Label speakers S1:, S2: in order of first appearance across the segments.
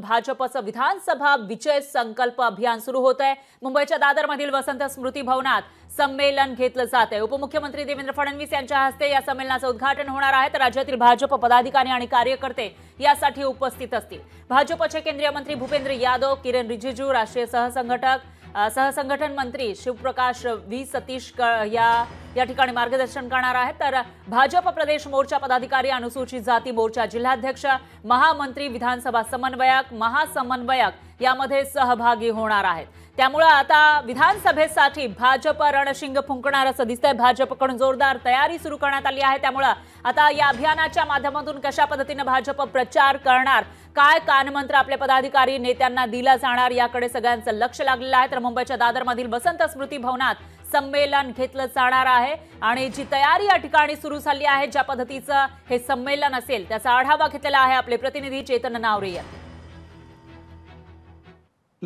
S1: भाजपचं विधानसभा विजय संकल्प अभियान सुरू होत मुंबईच्या दादरमधील वसंत स्मृती भवनात संमेलन घेतलं जात आहे उपमुख्यमंत्री देवेंद्र फडणवीस यांच्या हस्ते या संमेलनाचं उद्घाटन होणार आहे तर राज्यातील भाजप पदाधिकारी आणि कार्यकर्ते यासाठी उपस्थित असतील भाजपचे केंद्रीय मंत्री भूपेंद्र यादव किरण रिजिजू राष्ट्रीय सहसंघटक सहसंघटन मंत्री शिवप्रकाश व्ही सतीश या या ठिकाणी मार्गदर्शन करणार आहेत तर भाजप प्रदेश मोर्चा पदाधिकारी अनुसूचित जाती मोर्चा जिल्हाध्यक्ष महामंत्री विधानसभा समन्वयक महासमन्वयक यामध्ये सहभागी होणार आहेत त्यामुळं आता विधानसभेसाठी भाजप रणशिंग फुंकणार असं दिसतंय भाजपकडून जोरदार तयारी सुरू करण्यात आली आहे त्यामुळं आता या अभियानाच्या माध्यमातून कशा पद्धतीनं भाजप प्रचार करणार काय कानमंत्र आपल्या पदाधिकारी नेत्यांना दिला जाणार याकडे सगळ्यांचं लक्ष लागलेलं आहे तर मुंबईच्या दादरमधील वसंत स्मृती भवनात संमेलन घेतलं जाणार आहे आणि जी तयारी या ठिकाणी सुरू झाली आहे ज्या पद्धतीचं हे संमेलन असेल त्याचा आढावा घेतलेला आहे आपले प्रतिनिधी चेतन नावरे यांनी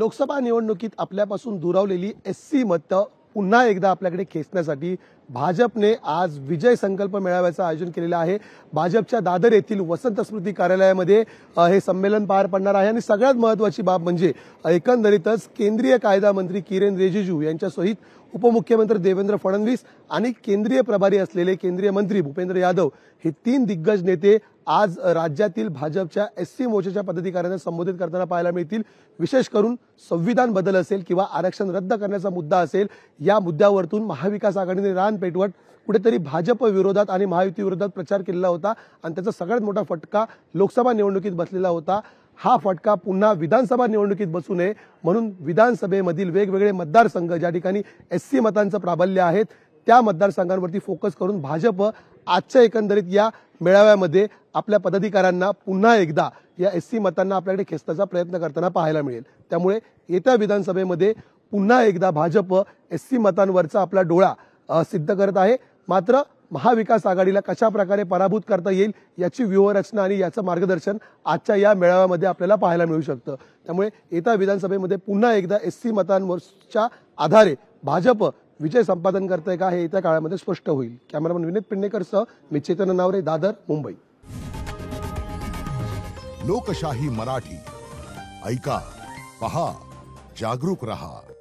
S2: लोकसभा निवडणुकीत आपल्यापासून दुरावलेली एस सी मतं पुन्हा एकदा आपल्याकडे खेचण्यासाठी भाजपने आज विजय संकल्प मेळाव्याचं आयोजन केलेलं आहे भाजपच्या दादर येथील वसंत स्मृती कार्यालयामध्ये हे संमेलन पार पडणार आहे आणि सगळ्यात महत्वाची बाब म्हणजे एकंदरीतच केंद्रीय कायदा मंत्री किरेन रिजिजू यांच्यासहित उपमुख्यमंत्री देवेंद्र फडणवीस आणि केंद्रीय प्रभारी असलेले केंद्रीय मंत्री भूपेंद्र यादव हे तीन दिग्गज नेते आज राज्यातील भाजपच्या एस सी मोर्चाच्या पदाधिकाऱ्यांना संबोधित करताना पाहायला मिळतील विशेष करून संविधान बदल असेल किंवा आरक्षण रद्द करण्याचा मुद्दा असेल या मुद्द्यावरतून महाविकास आघाडीने रान पेटवट कुठेतरी भाजप विरोधात आणि महायुती विरोधात प्रचार केलेला होता आणि त्याचा सगळ्यात मोठा फटका लोकसभा निवडणुकीत बसलेला होता हा फटका पुन्हा विधानसभा निवडणुकीत बसू नये म्हणून विधानसभेमधील वेगवेगळे मतदारसंघ ज्या ठिकाणी एस सी मतांचं प्राबल्य आहेत त्या मतदारसंघांवरती फोकस करून भाजप आजच्या एकंदरीत या मेळाव्यामध्ये आपल्या पदाधिकाऱ्यांना पुन्हा एकदा या एस सी मतांना आपल्याकडे खेचण्याचा प्रयत्न करताना पाहायला मिळेल त्यामुळे येत्या विधानसभेमध्ये पुन्हा एकदा भाजप एस सी मतांवरचा आपला डोळा सिद्ध करत आहे मात्र महाविकास आघाडीला कशा प्रकारे पराभूत करता येईल याची व्यूहरचना आणि याचं मार्गदर्शन आजच्या या मेळाव्यामध्ये आपल्याला पाहायला मिळू शकतं त्यामुळे येत्या विधानसभेमध्ये पुन्हा एकदा एस सी मतांवरच्या आधारे भाजप विजय संपादन करतंय का हे येत्या काळामध्ये स्पष्ट होईल कॅमेरामन विनीत पिंडेकरसह मी चेतन नावरे दादर मुंबई लोकशाही मराठी ऐका पहा जागरूक रहा